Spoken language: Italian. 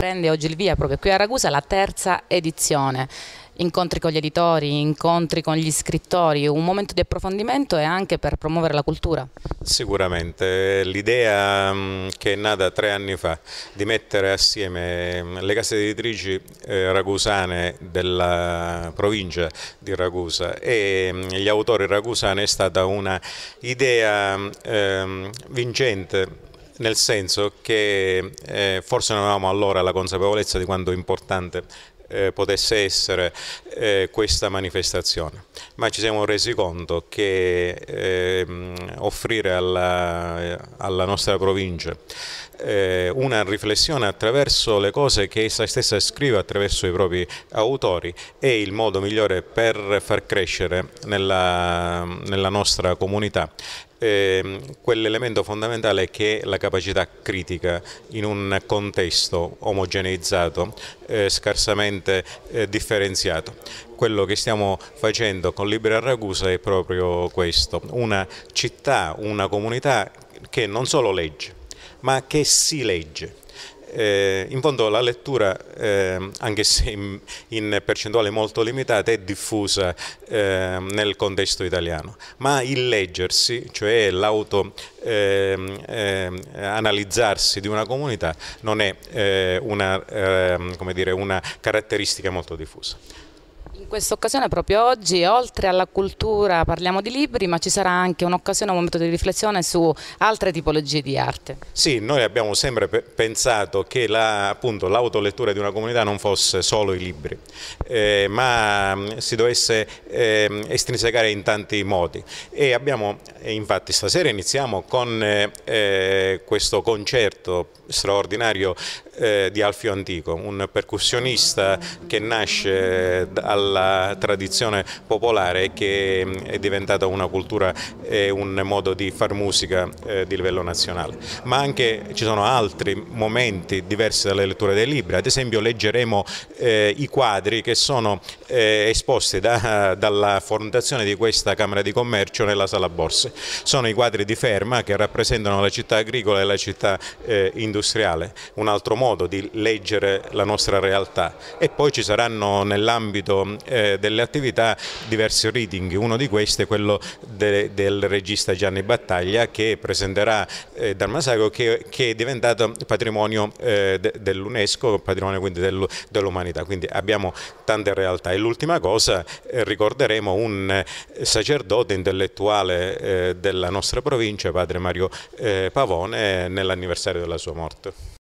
prende oggi il via proprio qui a Ragusa la terza edizione incontri con gli editori, incontri con gli scrittori, un momento di approfondimento e anche per promuovere la cultura? Sicuramente, eh, l'idea mm, che è nata tre anni fa di mettere assieme mm, le case editrici eh, ragusane della provincia di Ragusa e mm, gli autori ragusani è stata una idea ehm, vincente nel senso che eh, forse non avevamo allora la consapevolezza di quanto importante eh, potesse essere eh, questa manifestazione, ma ci siamo resi conto che eh, offrire alla, alla, nostra provincia eh, una riflessione attraverso le cose che essa stessa scrive attraverso i propri autori è il modo migliore per far crescere nella, nella nostra comunità eh, quell'elemento fondamentale che è la capacità critica in un contesto omogeneizzato, eh, scarsamente eh, differenziato. Quello che stiamo facendo con Libera Ragusa è proprio questo, una città, una comunità che non solo legge, ma che si legge eh, in fondo la lettura, eh, anche se in, in, percentuale molto limitata, è diffusa eh, nel contesto italiano, ma il leggersi, cioè l'autoanalizzarsi ehm, ehm, di una comunità, non è eh, una, ehm, dire, una caratteristica molto diffusa questa occasione proprio oggi, oltre alla cultura parliamo di libri, ma ci sarà anche un'occasione, un momento di riflessione su altre tipologie di arte. Sì, noi abbiamo sempre pensato che l'autolettura di una comunità non fosse solo i libri, eh, ma mm, si dovesse eh, estrinsecare in tanti modi e abbiamo, infatti stasera iniziamo con eh, eh questo concerto straordinario eh, di Alfio Antico, un percussionista che nasce dalla eh, tradizione popolare e che mm, è diventata una cultura e un modo di far musica eh, di livello nazionale. Ma anche ci sono altri momenti diversi dalla lettura dei libri, ad esempio leggeremo eh, i quadri che sono eh, esposti da, dalla fondazione di questa Camera di Commercio nella Sala Borse. Sono i quadri di Ferma che rappresentano la città agricola e la città eh, industriale. Un altro modo modo di leggere la nostra realtà e poi ci saranno nell'ambito eh, delle attività diversi reading, uno di questi è quello de, del regista Gianni Battaglia che presenterà eh, Darmasago che, che, è diventato patrimonio eh, de, dell'UNESCO, patrimonio quindi del, dell'umanità, quindi abbiamo tante realtà e l'ultima cosa eh, ricorderemo un eh, sacerdote intellettuale eh, della nostra provincia, padre Mario Pavone, nell'anniversario della sua morte.